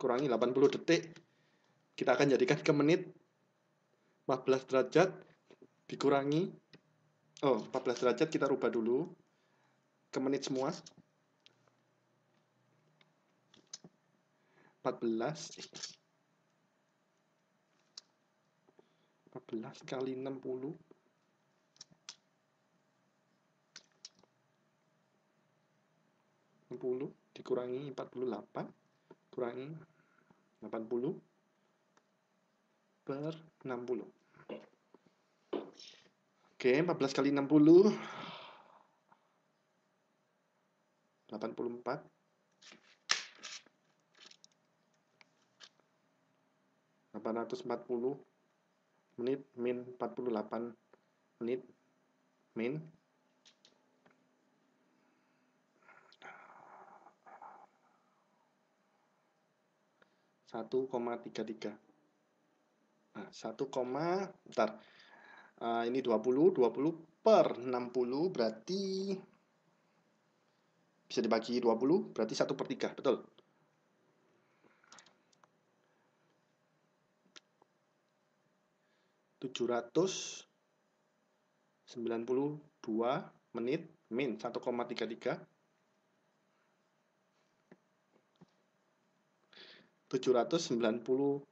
kurangi 80 detik kita akan jadikan ke menit 14 derajat dikurangi oh 14 derajat kita rubah dulu ke menit semua 14 14 kali 60 60 dikurangi 48 dikurangi 80 per 60. Oke, 14 kali 60 84 puluh menit min 48 menit min 1,33 nah 1, bentar uh, ini 20 20 per 60 berarti bisa dibagi 20 berarti 1 per 3 betul tujuh ratus sembilan puluh dua menit min satu koma tiga tiga 790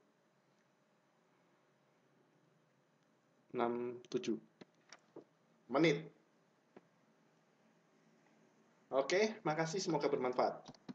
67 menit. Oke, makasih semoga bermanfaat.